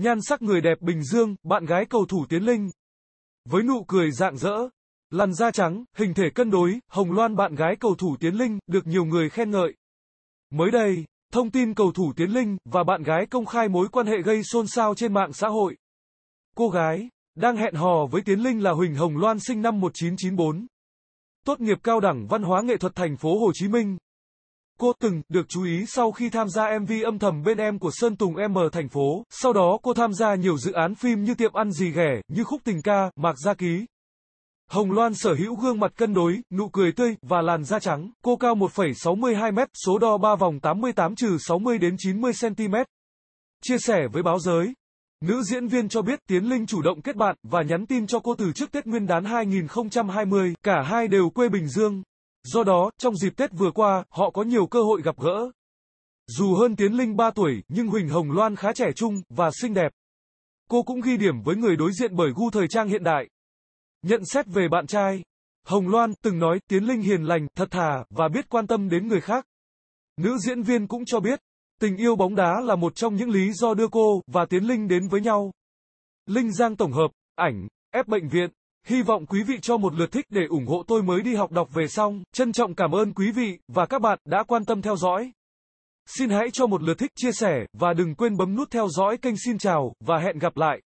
Nhan sắc người đẹp Bình Dương, bạn gái cầu thủ Tiến Linh. Với nụ cười rạng rỡ, làn da trắng, hình thể cân đối, Hồng Loan bạn gái cầu thủ Tiến Linh được nhiều người khen ngợi. Mới đây, thông tin cầu thủ Tiến Linh và bạn gái công khai mối quan hệ gây xôn xao trên mạng xã hội. Cô gái đang hẹn hò với Tiến Linh là Huỳnh Hồng Loan sinh năm 1994. Tốt nghiệp cao đẳng văn hóa nghệ thuật thành phố Hồ Chí Minh. Cô từng được chú ý sau khi tham gia MV âm thầm bên em của Sơn Tùng M thành phố, sau đó cô tham gia nhiều dự án phim như Tiệm ăn gì ghẻ, như Khúc tình ca, Mạc Gia Ký. Hồng Loan sở hữu gương mặt cân đối, nụ cười tươi và làn da trắng. Cô cao 1,62 m, số đo 3 vòng 88 60 đến 90 cm. Chia sẻ với báo giới, nữ diễn viên cho biết Tiến Linh chủ động kết bạn và nhắn tin cho cô từ trước Tết Nguyên đán 2020, cả hai đều quê Bình Dương. Do đó, trong dịp Tết vừa qua, họ có nhiều cơ hội gặp gỡ. Dù hơn Tiến Linh 3 tuổi, nhưng Huỳnh Hồng Loan khá trẻ trung và xinh đẹp. Cô cũng ghi điểm với người đối diện bởi gu thời trang hiện đại. Nhận xét về bạn trai, Hồng Loan từng nói Tiến Linh hiền lành, thật thà và biết quan tâm đến người khác. Nữ diễn viên cũng cho biết, tình yêu bóng đá là một trong những lý do đưa cô và Tiến Linh đến với nhau. Linh Giang tổng hợp, ảnh, ép bệnh viện. Hy vọng quý vị cho một lượt thích để ủng hộ tôi mới đi học đọc về xong. Trân trọng cảm ơn quý vị và các bạn đã quan tâm theo dõi. Xin hãy cho một lượt thích chia sẻ và đừng quên bấm nút theo dõi kênh xin chào và hẹn gặp lại.